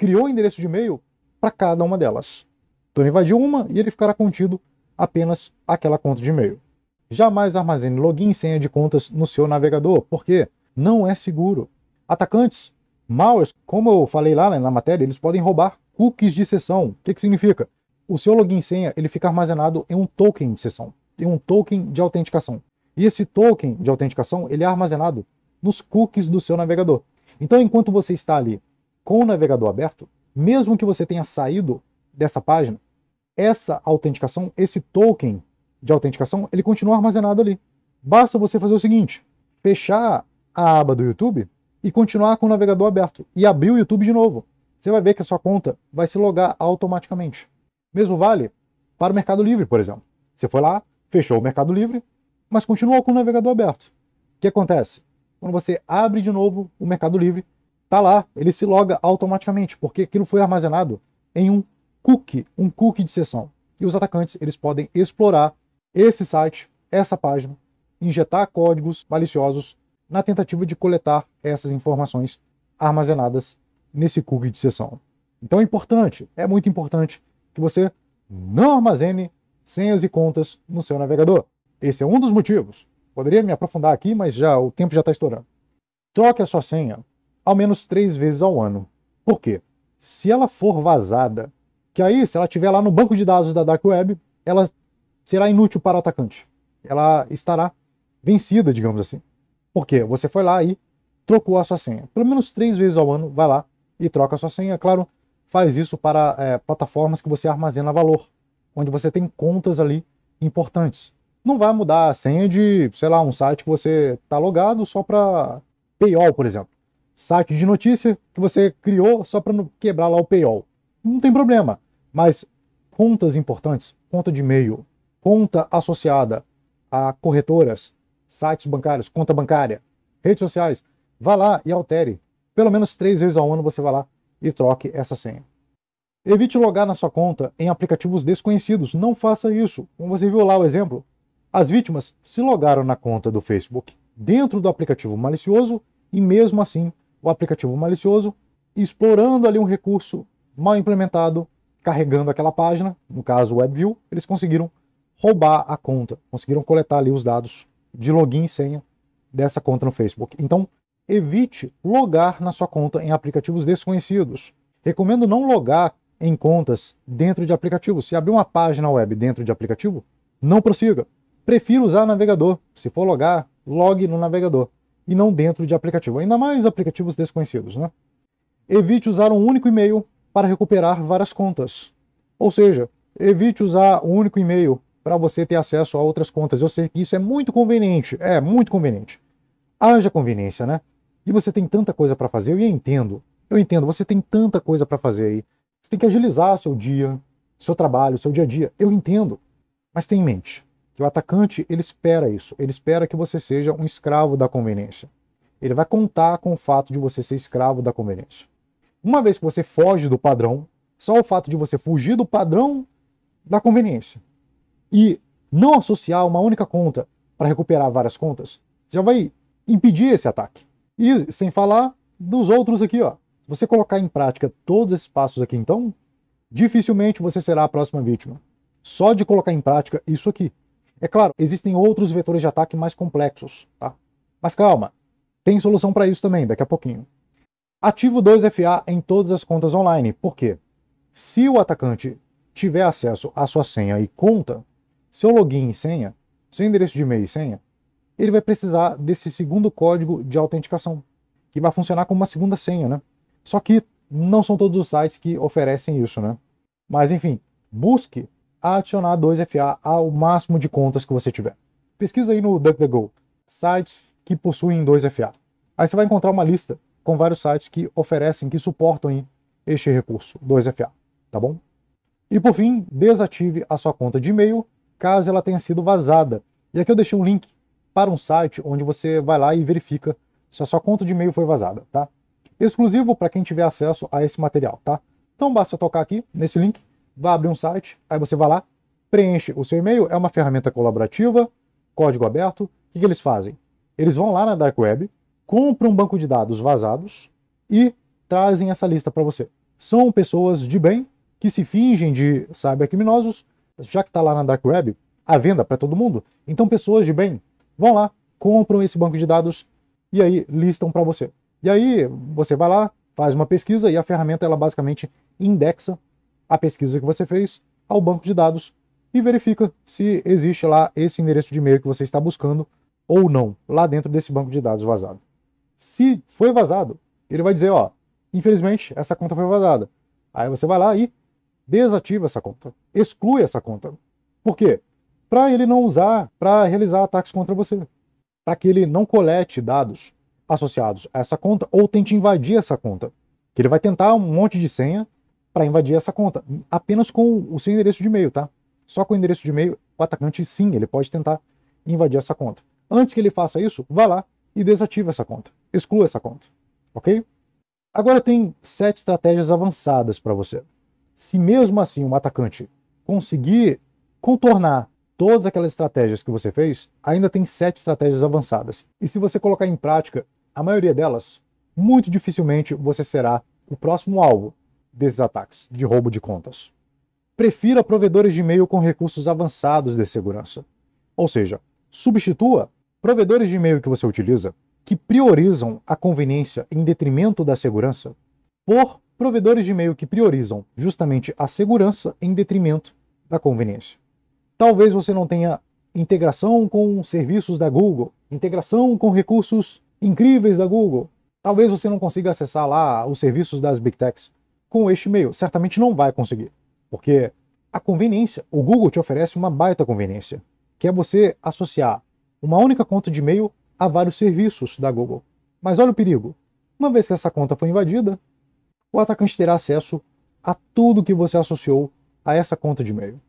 Speaker 1: criou o endereço de e-mail para cada uma delas. Então ele invadiu uma e ele ficará contido apenas aquela conta de e-mail. Jamais armazene login e senha de contas no seu navegador, porque não é seguro. Atacantes, malwares, como eu falei lá né, na matéria, eles podem roubar cookies de sessão. O que, que significa? O seu login e senha ele fica armazenado em um token de sessão, em um token de autenticação. E esse token de autenticação ele é armazenado nos cookies do seu navegador. Então, enquanto você está ali com o navegador aberto, mesmo que você tenha saído dessa página, essa autenticação, esse token de autenticação, ele continua armazenado ali. Basta você fazer o seguinte: fechar a aba do YouTube e continuar com o navegador aberto e abrir o YouTube de novo. Você vai ver que a sua conta vai se logar automaticamente. Mesmo vale para o Mercado Livre, por exemplo. Você foi lá, fechou o Mercado Livre, mas continuou com o navegador aberto. O que acontece? Quando você abre de novo o Mercado Livre, tá lá, ele se loga automaticamente, porque aquilo foi armazenado em um cookie, um cookie de sessão. E os atacantes, eles podem explorar esse site, essa página, injetar códigos maliciosos na tentativa de coletar essas informações armazenadas nesse cookie de sessão. Então é importante, é muito importante que você não armazene senhas e contas no seu navegador. Esse é um dos motivos. Poderia me aprofundar aqui, mas já o tempo já está estourando. Troque a sua senha ao menos três vezes ao ano. Por quê? Se ela for vazada, que aí, se ela estiver lá no banco de dados da Dark Web, ela será inútil para o atacante. Ela estará vencida, digamos assim. Por quê? Você foi lá e trocou a sua senha. Pelo menos três vezes ao ano, vai lá e troca a sua senha. Claro, faz isso para é, plataformas que você armazena valor, onde você tem contas ali importantes. Não vai mudar a senha de, sei lá, um site que você está logado só para paywall, por exemplo site de notícia que você criou só para não quebrar lá o paywall. Não tem problema, mas contas importantes, conta de e-mail, conta associada a corretoras, sites bancários, conta bancária, redes sociais, vá lá e altere. Pelo menos três vezes ao ano você vai lá e troque essa senha. Evite logar na sua conta em aplicativos desconhecidos. Não faça isso. Como você viu lá o exemplo, as vítimas se logaram na conta do Facebook dentro do aplicativo malicioso e mesmo assim o aplicativo malicioso, explorando ali um recurso mal implementado, carregando aquela página, no caso o WebView, eles conseguiram roubar a conta, conseguiram coletar ali os dados de login e senha dessa conta no Facebook. Então, evite logar na sua conta em aplicativos desconhecidos. Recomendo não logar em contas dentro de aplicativos. Se abrir uma página web dentro de aplicativo, não prossiga. Prefiro usar navegador. Se for logar, logue no navegador e não dentro de aplicativo, ainda mais aplicativos desconhecidos. Né? Evite usar um único e-mail para recuperar várias contas. Ou seja, evite usar um único e-mail para você ter acesso a outras contas. Eu sei que isso é muito conveniente, é muito conveniente. Haja conveniência, né? E você tem tanta coisa para fazer, eu entendo. Eu entendo, você tem tanta coisa para fazer aí. Você tem que agilizar seu dia, seu trabalho, seu dia a dia. Eu entendo. Mas tenha em mente, que o atacante ele espera isso, ele espera que você seja um escravo da conveniência. Ele vai contar com o fato de você ser escravo da conveniência. Uma vez que você foge do padrão, só o fato de você fugir do padrão da conveniência e não associar uma única conta para recuperar várias contas, já vai impedir esse ataque. E sem falar dos outros aqui, ó. você colocar em prática todos esses passos aqui, então, dificilmente você será a próxima vítima. Só de colocar em prática isso aqui. É claro, existem outros vetores de ataque mais complexos, tá? Mas calma, tem solução para isso também, daqui a pouquinho. Ativo 2FA em todas as contas online. Por quê? Se o atacante tiver acesso à sua senha e conta, seu login e senha, seu endereço de e-mail e senha, ele vai precisar desse segundo código de autenticação, que vai funcionar como uma segunda senha, né? Só que não são todos os sites que oferecem isso, né? Mas enfim, busque a adicionar 2FA ao máximo de contas que você tiver. Pesquisa aí no DuckDuckGo, sites que possuem 2FA. Aí você vai encontrar uma lista com vários sites que oferecem, que suportam este recurso, 2FA, tá bom? E por fim, desative a sua conta de e-mail caso ela tenha sido vazada. E aqui eu deixei um link para um site onde você vai lá e verifica se a sua conta de e-mail foi vazada, tá? Exclusivo para quem tiver acesso a esse material, tá? Então basta tocar aqui nesse link vai abrir um site, aí você vai lá, preenche o seu e-mail, é uma ferramenta colaborativa, código aberto. O que, que eles fazem? Eles vão lá na Dark Web, compram um banco de dados vazados e trazem essa lista para você. São pessoas de bem que se fingem de cybercriminosos, já que está lá na Dark Web, a venda para todo mundo. Então, pessoas de bem vão lá, compram esse banco de dados e aí listam para você. E aí você vai lá, faz uma pesquisa e a ferramenta ela basicamente indexa a pesquisa que você fez ao banco de dados e verifica se existe lá esse endereço de e-mail que você está buscando ou não, lá dentro desse banco de dados vazado. Se foi vazado, ele vai dizer, ó, infelizmente essa conta foi vazada. Aí você vai lá e desativa essa conta, exclui essa conta. Por quê? Para ele não usar, para realizar ataques contra você. Para que ele não colete dados associados a essa conta ou tente invadir essa conta. Que ele vai tentar um monte de senha para invadir essa conta, apenas com o seu endereço de e-mail, tá? Só com o endereço de e-mail, o atacante sim, ele pode tentar invadir essa conta. Antes que ele faça isso, vá lá e desative essa conta, exclua essa conta, ok? Agora tem sete estratégias avançadas para você. Se mesmo assim um atacante conseguir contornar todas aquelas estratégias que você fez, ainda tem sete estratégias avançadas. E se você colocar em prática a maioria delas, muito dificilmente você será o próximo alvo desses ataques de roubo de contas. Prefira provedores de e-mail com recursos avançados de segurança. Ou seja, substitua provedores de e-mail que você utiliza que priorizam a conveniência em detrimento da segurança por provedores de e-mail que priorizam justamente a segurança em detrimento da conveniência. Talvez você não tenha integração com serviços da Google, integração com recursos incríveis da Google. Talvez você não consiga acessar lá os serviços das Big Techs, com este e-mail? Certamente não vai conseguir, porque a conveniência, o Google te oferece uma baita conveniência, que é você associar uma única conta de e-mail a vários serviços da Google. Mas olha o perigo: uma vez que essa conta foi invadida, o atacante terá acesso a tudo que você associou a essa conta de e-mail.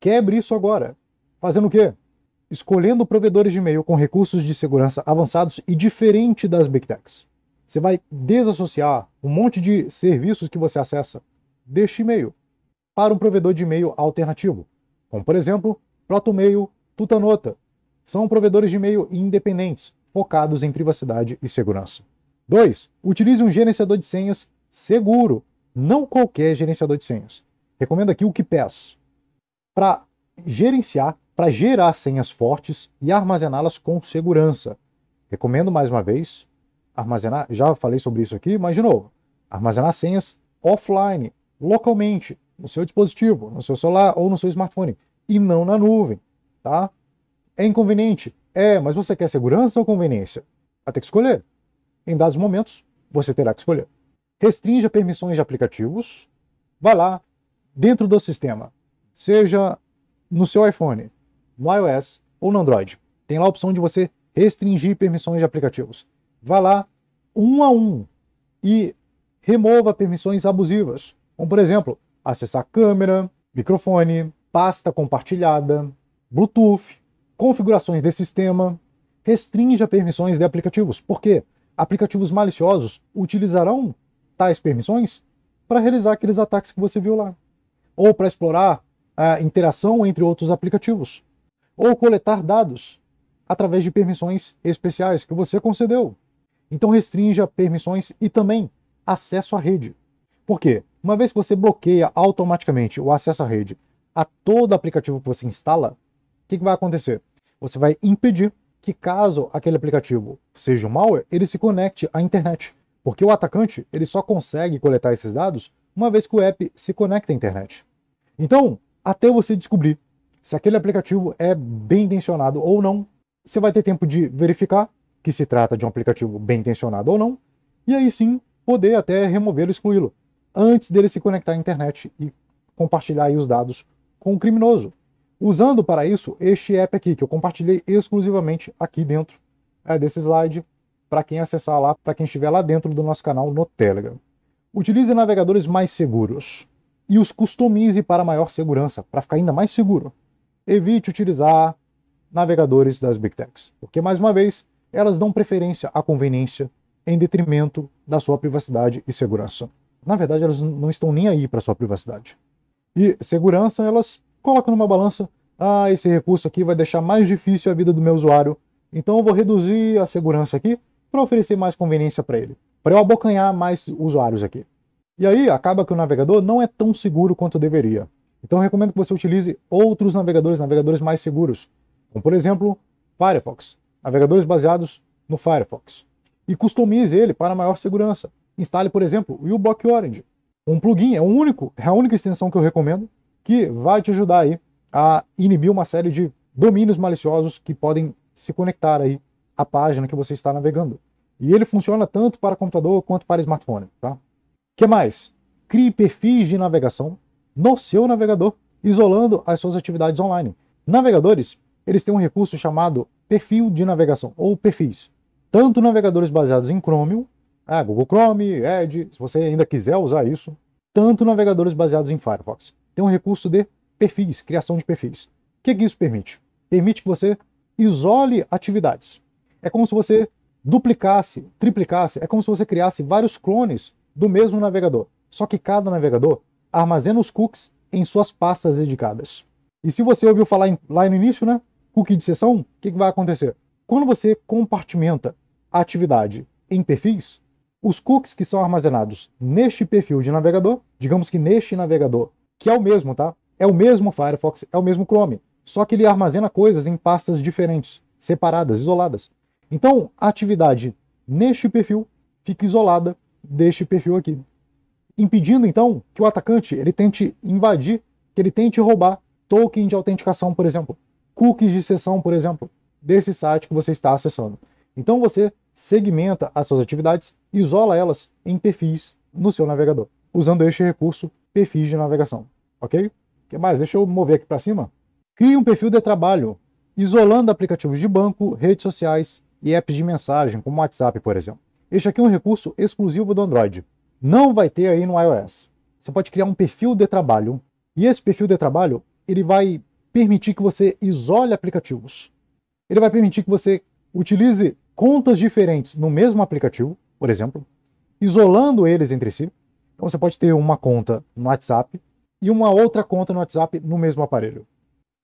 Speaker 1: Quebre isso agora. Fazendo o quê? Escolhendo provedores de e-mail com recursos de segurança avançados e diferente das Big Techs. Você vai desassociar um monte de serviços que você acessa deste e-mail para um provedor de e-mail alternativo, como por exemplo, Protomail, Tutanota. São provedores de e-mail independentes, focados em privacidade e segurança. 2. Utilize um gerenciador de senhas seguro, não qualquer gerenciador de senhas. Recomendo aqui o KeePass para gerenciar, para gerar senhas fortes e armazená-las com segurança. Recomendo mais uma vez armazenar, já falei sobre isso aqui, mas de novo, armazenar senhas offline, localmente, no seu dispositivo, no seu celular ou no seu smartphone, e não na nuvem, tá? É inconveniente? É, mas você quer segurança ou conveniência? Vai ter que escolher. Em dados momentos, você terá que escolher. Restringe permissões de aplicativos, vai lá, dentro do sistema, seja no seu iPhone, no iOS ou no Android. Tem lá a opção de você restringir permissões de aplicativos. Vá lá, um a um e remova permissões abusivas, como por exemplo, acessar câmera, microfone, pasta compartilhada, Bluetooth, configurações de sistema, restrinja permissões de aplicativos, porque aplicativos maliciosos utilizarão tais permissões para realizar aqueles ataques que você viu lá, ou para explorar a interação entre outros aplicativos, ou coletar dados através de permissões especiais que você concedeu. Então restrinja permissões e também acesso à rede. Por quê? Uma vez que você bloqueia automaticamente o acesso à rede a todo aplicativo que você instala, o que, que vai acontecer? Você vai impedir que caso aquele aplicativo seja um malware, ele se conecte à internet. Porque o atacante ele só consegue coletar esses dados uma vez que o app se conecta à internet. Então, até você descobrir se aquele aplicativo é bem intencionado ou não, você vai ter tempo de verificar que se trata de um aplicativo bem intencionado ou não, e aí sim poder até removê-lo, excluí-lo, antes dele se conectar à internet e compartilhar os dados com o criminoso. Usando para isso este app aqui, que eu compartilhei exclusivamente aqui dentro é, desse slide, para quem acessar lá, para quem estiver lá dentro do nosso canal no Telegram. Utilize navegadores mais seguros e os customize para maior segurança, para ficar ainda mais seguro. Evite utilizar navegadores das Big Techs, porque, mais uma vez, elas dão preferência à conveniência em detrimento da sua privacidade e segurança. Na verdade, elas não estão nem aí para sua privacidade. E segurança, elas colocam numa balança: ah, esse recurso aqui vai deixar mais difícil a vida do meu usuário, então eu vou reduzir a segurança aqui para oferecer mais conveniência para ele, para eu abocanhar mais usuários aqui. E aí acaba que o navegador não é tão seguro quanto deveria. Então recomendo que você utilize outros navegadores, navegadores mais seguros, como por exemplo Firefox navegadores baseados no Firefox, e customize ele para maior segurança. Instale, por exemplo, o uBlock Orange, um plugin, é, um único, é a única extensão que eu recomendo, que vai te ajudar aí a inibir uma série de domínios maliciosos que podem se conectar aí à página que você está navegando. E ele funciona tanto para computador quanto para smartphone, tá? que mais? Crie perfis de navegação no seu navegador, isolando as suas atividades online. Navegadores, eles têm um recurso chamado perfil de navegação ou perfis. Tanto navegadores baseados em Chromium, ah, Google Chrome, Edge, se você ainda quiser usar isso, tanto navegadores baseados em Firefox. Tem um recurso de perfis, criação de perfis. O que, que isso permite? Permite que você isole atividades. É como se você duplicasse, triplicasse, é como se você criasse vários clones do mesmo navegador. Só que cada navegador armazena os cookies em suas pastas dedicadas. E se você ouviu falar em, lá no início, né? cookie de sessão, o que, que vai acontecer? Quando você compartimenta a atividade em perfis, os cookies que são armazenados neste perfil de navegador, digamos que neste navegador, que é o mesmo, tá? É o mesmo Firefox, é o mesmo Chrome, só que ele armazena coisas em pastas diferentes, separadas, isoladas. Então, a atividade neste perfil fica isolada deste perfil aqui, impedindo então que o atacante ele tente invadir, que ele tente roubar token de autenticação, por exemplo cookies de sessão, por exemplo, desse site que você está acessando. Então você segmenta as suas atividades, isola elas em perfis no seu navegador, usando este recurso perfis de navegação, ok? O que mais? Deixa eu mover aqui para cima. Crie um perfil de trabalho, isolando aplicativos de banco, redes sociais e apps de mensagem, como WhatsApp, por exemplo. Este aqui é um recurso exclusivo do Android. Não vai ter aí no iOS. Você pode criar um perfil de trabalho e esse perfil de trabalho ele vai permitir que você isole aplicativos. Ele vai permitir que você utilize contas diferentes no mesmo aplicativo, por exemplo, isolando eles entre si. Então você pode ter uma conta no WhatsApp e uma outra conta no WhatsApp no mesmo aparelho.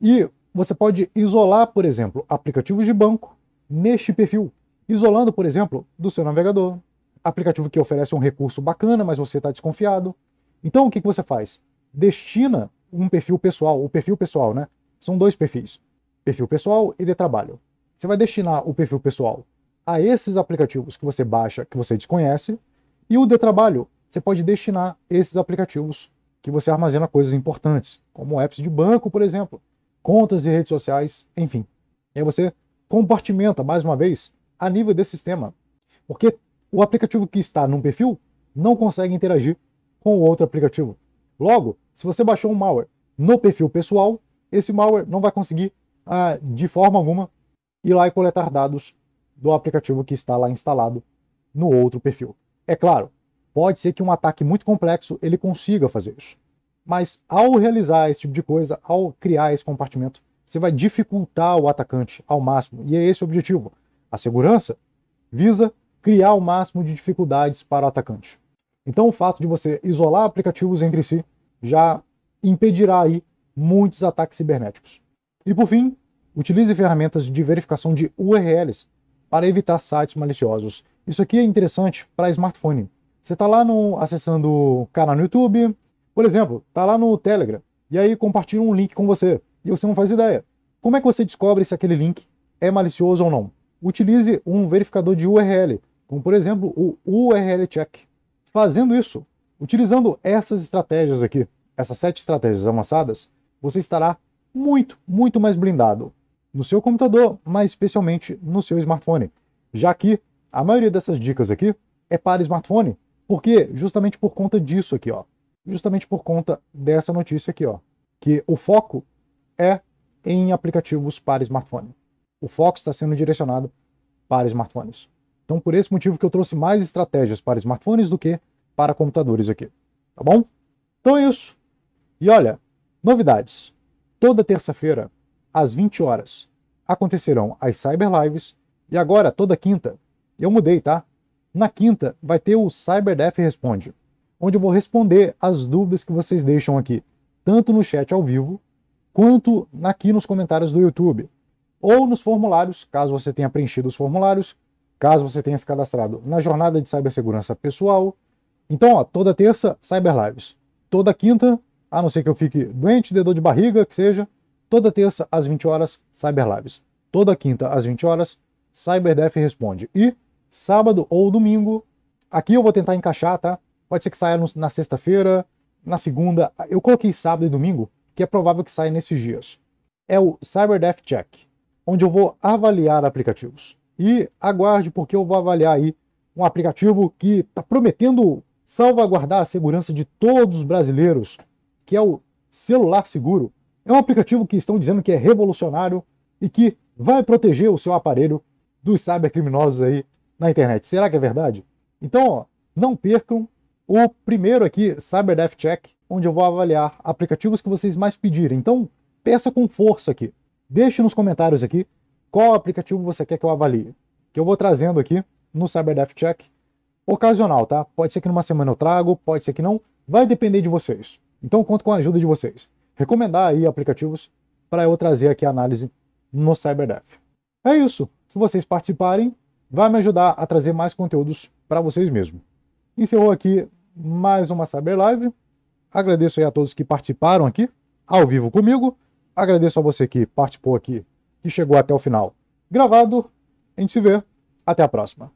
Speaker 1: E você pode isolar, por exemplo, aplicativos de banco neste perfil, isolando, por exemplo, do seu navegador, aplicativo que oferece um recurso bacana, mas você está desconfiado. Então o que, que você faz? Destina um perfil pessoal, o perfil pessoal, né? São dois perfis: perfil pessoal e de trabalho. Você vai destinar o perfil pessoal a esses aplicativos que você baixa, que você desconhece, e o de trabalho, você pode destinar esses aplicativos que você armazena coisas importantes, como apps de banco, por exemplo, contas e redes sociais, enfim. E aí você compartimenta, mais uma vez, a nível desse sistema. Porque o aplicativo que está num perfil não consegue interagir com o outro aplicativo. Logo, se você baixou um malware no perfil pessoal, esse malware não vai conseguir ah, de forma alguma ir lá e coletar dados do aplicativo que está lá instalado no outro perfil. É claro, pode ser que um ataque muito complexo ele consiga fazer isso. Mas ao realizar esse tipo de coisa, ao criar esse compartimento, você vai dificultar o atacante ao máximo. E é esse o objetivo. A segurança visa criar o máximo de dificuldades para o atacante. Então, o fato de você isolar aplicativos entre si já impedirá aí muitos ataques cibernéticos. E por fim, utilize ferramentas de verificação de URLs para evitar sites maliciosos. Isso aqui é interessante para smartphone. Você está lá no, acessando o canal no YouTube, por exemplo, está lá no Telegram, e aí compartilha um link com você, e você não faz ideia. Como é que você descobre se aquele link é malicioso ou não? Utilize um verificador de URL, como por exemplo o URL Check. Fazendo isso, utilizando essas estratégias aqui, essas sete estratégias avançadas, você estará muito, muito mais blindado no seu computador, mas especialmente no seu smartphone. Já que a maioria dessas dicas aqui é para smartphone, porque justamente por conta disso aqui, ó, justamente por conta dessa notícia aqui, ó, que o foco é em aplicativos para smartphone. O foco está sendo direcionado para smartphones. Então, por esse motivo que eu trouxe mais estratégias para smartphones do que para computadores aqui, tá bom? Então é isso. E olha, Novidades. Toda terça-feira, às 20 horas, acontecerão as Cyber Lives e agora toda quinta. Eu mudei, tá? Na quinta vai ter o CyberDef Responde, onde eu vou responder as dúvidas que vocês deixam aqui, tanto no chat ao vivo, quanto aqui nos comentários do YouTube, ou nos formulários, caso você tenha preenchido os formulários, caso você tenha se cadastrado na jornada de cibersegurança pessoal. Então, ó, toda terça, Cyber Lives. Toda quinta, a não ser que eu fique doente, de dor de barriga, que seja, toda terça às 20 horas, Cyber Lives. Toda quinta às 20 horas, CyberDef Responde. E sábado ou domingo, aqui eu vou tentar encaixar, tá? Pode ser que saia na sexta-feira, na segunda. Eu coloquei sábado e domingo, que é provável que saia nesses dias. É o CyberDef Check, onde eu vou avaliar aplicativos. E aguarde, porque eu vou avaliar aí um aplicativo que está prometendo salvaguardar a segurança de todos os brasileiros que é o Celular Seguro. É um aplicativo que estão dizendo que é revolucionário e que vai proteger o seu aparelho dos cybercriminosos aí na internet. Será que é verdade? Então, ó, não percam o primeiro aqui, Cyber Death Check, onde eu vou avaliar aplicativos que vocês mais pedirem. Então, peça com força aqui. Deixe nos comentários aqui qual aplicativo você quer que eu avalie. Que eu vou trazendo aqui no Cyber Death Check ocasional, tá? Pode ser que numa semana eu trago, pode ser que não. Vai depender de vocês. Então eu conto com a ajuda de vocês. Recomendar aí aplicativos para eu trazer aqui a análise no CyberDev. É isso. Se vocês participarem, vai me ajudar a trazer mais conteúdos para vocês mesmos. Encerrou aqui mais uma Cyber Live. Agradeço aí a todos que participaram aqui ao vivo comigo. Agradeço a você que participou aqui, que chegou até o final gravado. A gente se vê. Até a próxima.